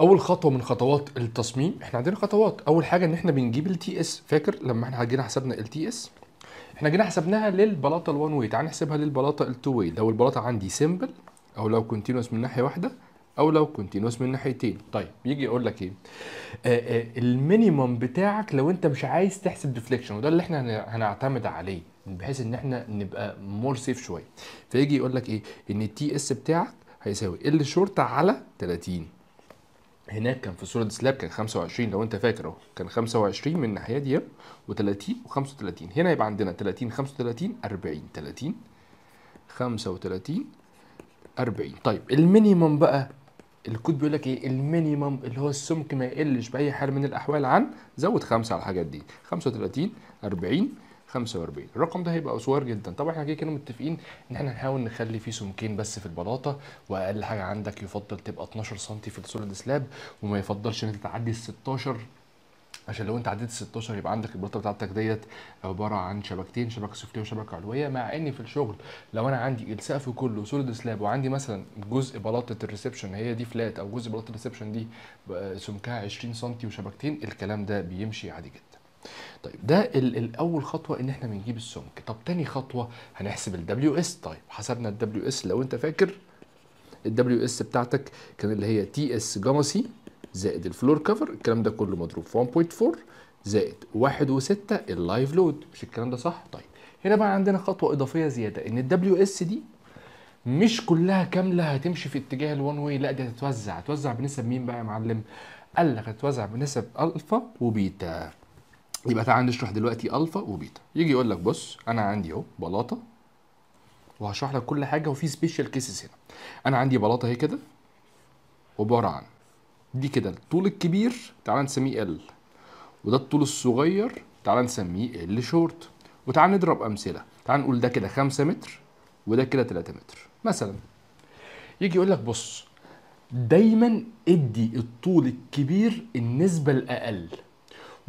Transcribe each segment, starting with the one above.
اول خطوه من خطوات التصميم احنا عندنا خطوات اول حاجه ان احنا بنجيب التي اس فاكر لما احنا جينا حسبنا التي اس احنا جينا حسبناها للبلاطه ال1 واي تعال نحسبها للبلاطه ال2 واي لو البلاطه عندي سيمبل او لو كونتينوس من ناحيه واحده او لو كونتينوس من ناحيتين طيب يجي يقول لك ايه آه، آه، المينيمم بتاعك لو انت مش عايز تحسب ديفليكشن وده اللي احنا هنعتمد عليه بحيث ان احنا نبقى مور سيف شويه فيجي يقول لك ايه ان التي اس بتاعك هيساوي ال شورت على 30 هناك كان في سوره سلاب كان 25 لو انت فاكر اهو كان 25 من الناحيه دي و30 و35 هنا يبقى عندنا 30 35 40 30 35 40 طيب المينيمم بقى الكود بيقول لك ايه المينيمم اللي هو السمك ما يقلش باي حال من الاحوال عن زود 5 على الحاجات دي 35 40 45 الرقم ده هيبقى صغير جدا طبعا احنا كده كده متفقين ان احنا هنحاول نخلي فيه سمكين بس في البلاطه واقل حاجه عندك يفضل تبقى 12 سم في السوليد سلاب وما يفضلش ان انت تعدي ال 16 عشان لو انت عديت 16 يبقى عندك البلاطه بتاعتك ديت عباره عن شبكتين شبكه سفليه وشبكه علويه مع ان في الشغل لو انا عندي السقف كله سوليد سلاب وعندي مثلا جزء بلاطه الريسبشن هي دي فلات او جزء بلاطه الريسبشن دي سمكها 20 سم وشبكتين الكلام ده بيمشي عادي جدا طيب ده الاول خطوه ان احنا بنجيب السمك طب تاني خطوه هنحسب الدبليو اس طيب حسبنا الدبليو اس لو انت فاكر الدبليو اس بتاعتك كان اللي هي تي اس جاما سي زائد الفلور كفر الكلام ده كله مضروب في 1.4 زائد 1.6 اللايف لود مش الكلام ده صح طيب هنا بقى عندنا خطوه اضافيه زياده ان الدبليو اس دي مش كلها كامله هتمشي في اتجاه الوان واي لا دي هتتوزع هتوزع بنسب مين بقى يا معلم قال لك هتتوزع بنسب الفا وبيتا يبقى تعالى نشرح دلوقتي الفا وبيتا يجي يقول لك بص انا عندي اهو بلاطه وهشرح لك كل حاجه وفي سبيشال كيسز هنا انا عندي بلاطه اهي كده عباره عن دي كده الطول الكبير تعالى نسميه ال وده الطول الصغير تعالى نسميه ال شورت وتعالى نضرب امثله تعالى نقول ده كده 5 متر وده كده 3 متر مثلا يجي يقول لك بص دايما ادي الطول الكبير النسبه الاقل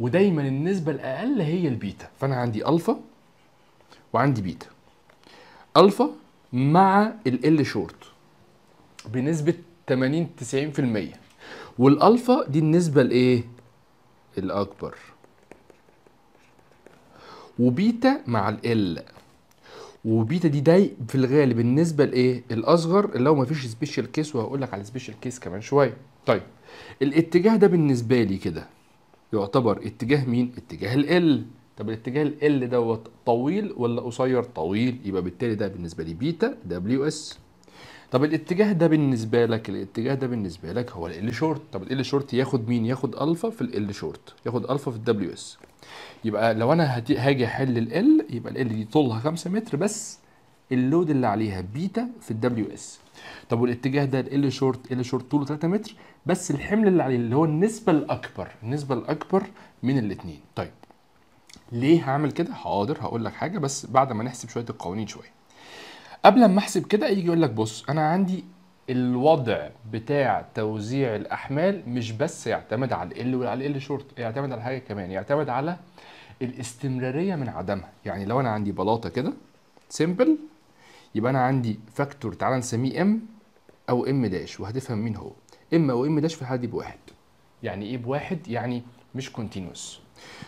ودايما النسبه الاقل هي البيتا فانا عندي الفا وعندي بيتا الفا مع ال شورت بنسبه 80 90% والالفا دي النسبه الايه الاكبر وبيتا مع ال وبيتا دي داي في الغالب النسبه الايه الاصغر لو ما فيش سبيشال كيس وهقول لك على سبيشال كيس كمان شويه طيب الاتجاه ده بالنسبه لي كده يعتبر اتجاه مين؟ اتجاه ال ال طب الاتجاه ال دوت طويل ولا قصير؟ طويل يبقى بالتالي ده بالنسبه لي بيتا دبليو اس طب الاتجاه ده بالنسبه لك الاتجاه ده بالنسبه لك هو ال شورت طب ال شورت ياخد مين ياخد الفا في ال شورت ياخد الفا في الدبليو اس يبقى لو انا هاجي احل ال يبقى ال دي طولها 5 متر بس اللود اللي عليها بيتا في الدبليو اس طب والاتجاه ده ال شورت ال شورت طوله 3 متر بس الحمل اللي عليه اللي هو النسبه الاكبر النسبه الاكبر من الاثنين طيب ليه هعمل كده حاضر هقول لك حاجه بس بعد ما نحسب شويه القوانين شويه قبل ما احسب كده يجي يقول لك بص انا عندي الوضع بتاع توزيع الاحمال مش بس يعتمد على ال وعلى على ال شورت يعتمد على حاجه كمان يعتمد على الاستمراريه من عدمها يعني لو انا عندي بلاطه كده سيمبل يبقى انا عندي فاكتور تعالى نسميه ام او ام داش وهتفهم مين هو ام او ام داش في الحاله دي بواحد يعني ايه بواحد يعني مش كونتينوس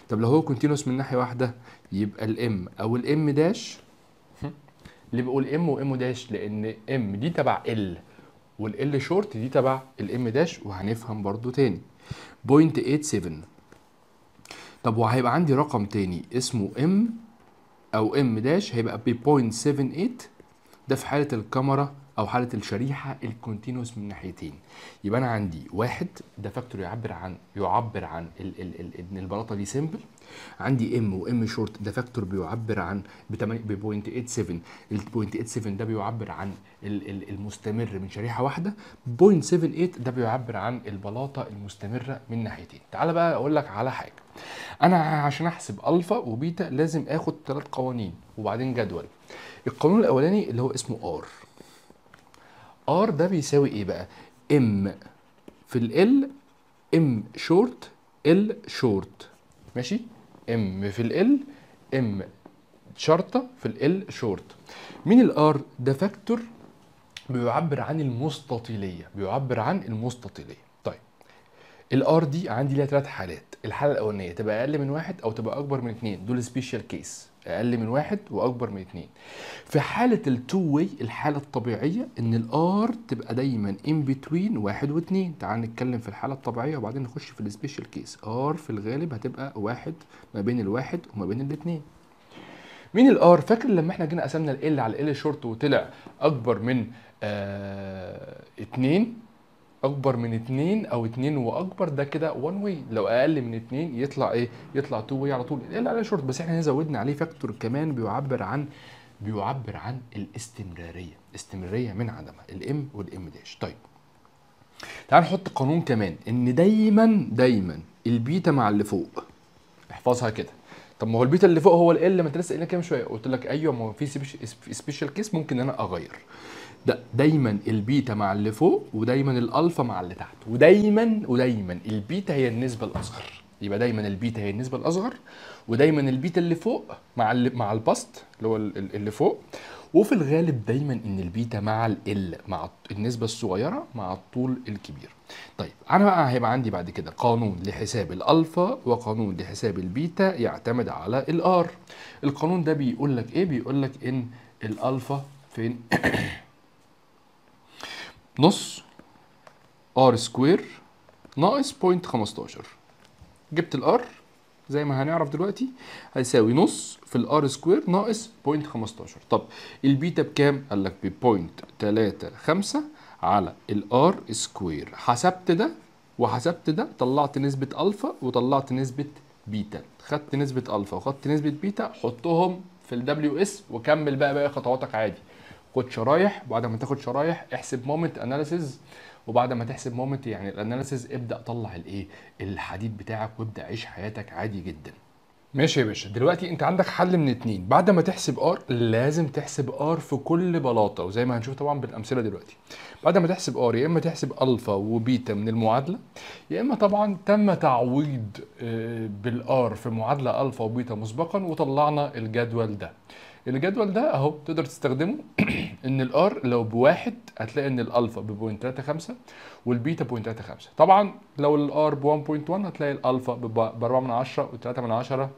طب لو هو كونتينوس من ناحيه واحده يبقى الام او الام داش اللي بقول ام وام داش لان ام دي تبع ال والال شورت دي تبع الام داش وهنفهم برضو تاني بوينت 0.87 طب وهيبقى عندي رقم تاني اسمه ام او ام داش هيبقى ب 0.78 ده في حالة الكاميرا او حاله الشريحه الكونتينوس من ناحيتين يبقى انا عندي واحد ده فاكتور يعبر عن يعبر عن ال ال ال ان البلاطه دي سيمبل عندي ام وام شورت ده فاكتور بيعبر عن ب 0.87 ال 0.87 ده بيعبر عن ال ال المستمر من شريحه واحده 0.78 ده بيعبر عن البلاطه المستمره من ناحيتين تعال بقى اقول لك على حاجه انا عشان احسب الفا وبيتا لازم اخد ثلاث قوانين وبعدين جدول القانون الاولاني اللي هو اسمه ار ار ده بيساوي ايه بقى ام في ال ام شورت ال شورت ماشي ام في ال ام شرطه في ال شورت مين الار ده فاكتور بيعبر عن المستطيليه بيعبر عن المستطيليه طيب الار دي عندي ليها ثلاث حالات الحاله الاولانيه تبقى اقل من واحد او تبقى اكبر من اتنين دول سبيشال كيس اقل من واحد واكبر من اتنين في حاله التو واي الحاله الطبيعيه ان الار تبقى دايما ان بتوين واحد واتنين تعال نتكلم في الحاله الطبيعيه وبعدين نخش في السبيشال كيس ار في الغالب هتبقى واحد ما بين الواحد وما بين الاتنين مين الار فاكر لما احنا جينا قسمنا ال على ال شورت وطلع اكبر من آه اتنين اكبر من اتنين او اتنين واكبر ده كده 1 واي لو اقل من اتنين يطلع ايه يطلع 2 واي على طول إيه اللي عليه شورت بس احنا هنا زودنا عليه فاكتور كمان بيعبر عن بيعبر عن الاستمراريه استمراريه من عدمها الام والام داش طيب تعال نحط قانون كمان ان دايما دايما البيتا مع اللي فوق احفظها كده طب ما هو البيتا اللي فوق هو ال اللي ما انت لسه قايلها كام شويه قلت لك ايوه ما هو في سبيشال كيس ممكن ان انا اغير ده دايما البيتا مع اللي فوق ودايما الالفا مع اللي تحت ودايما ودايما البيتا هي النسبه الاصغر يبقى دايما البيتا هي النسبه الاصغر ودايما البيتا اللي فوق مع اللي مع الباست اللي هو اللي فوق وفي الغالب دايما ان البيتا مع ال مع النسبه الصغيره مع الطول الكبير طيب انا بقى هيبقى عندي بعد كده قانون لحساب الالفا وقانون لحساب البيتا يعتمد على الار القانون ده بيقول لك ايه بيقول لك ان الالفا فين نص ار سكوير ناقص بوينت 15 جبت الار زي ما هنعرف دلوقتي هيساوي نص في الار سكوير ناقص 0.15 طب البيتا بكام؟ قال لك ب 0.35 على الار سكوير حسبت ده وحسبت ده طلعت نسبة الفا وطلعت نسبة بيتا خدت نسبة الفا وخدت نسبة بيتا حطهم في الدبليو اس وكمل بقى باقي خطواتك عادي خد شرايح وبعد ما تاخد شرايح احسب مومنت اناليسيز وبعد ما تحسب مومنت يعني الاناليسز ابدا طلع الايه الحديد بتاعك وابدا عيش حياتك عادي جدا ماشي يا باشا دلوقتي انت عندك حل من اتنين بعد ما تحسب ار لازم تحسب ار في كل بلاطه وزي ما هنشوف طبعا بالامثله دلوقتي بعد ما تحسب ار يا اما تحسب الفا وبيتا من المعادله يا اما طبعا تم تعويض آه، بالار في معادله الفا وبيتا مسبقا وطلعنا الجدول ده الجدول ده اهو تقدر تستخدمه ان الار لو بواحد هتلاقي ان الالفا ب 0.35 والبيتا ب 0.35 طبعا لو الار ب 1.1 هتلاقي الالفا ب 4 من 10 و3 من 10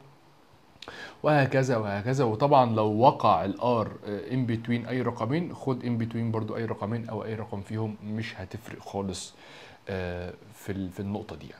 وهكذا وهكذا وطبعا لو وقع الار ان بتوين اي رقمين خد ان بتوين برضو اي رقمين او اي رقم فيهم مش هتفرق خالص آه، في في النقطه دي يعني